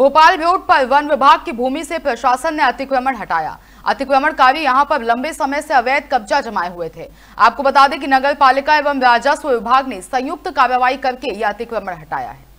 भोपाल ब्यूट पर वन विभाग की भूमि से प्रशासन ने अतिक्रमण हटाया अतिक्रमणकारी यहां पर लंबे समय से अवैध कब्जा जमाए हुए थे आपको बता दें कि नगर पालिका एवं राजस्व विभाग ने संयुक्त कार्रवाई करके यह अतिक्रमण हटाया है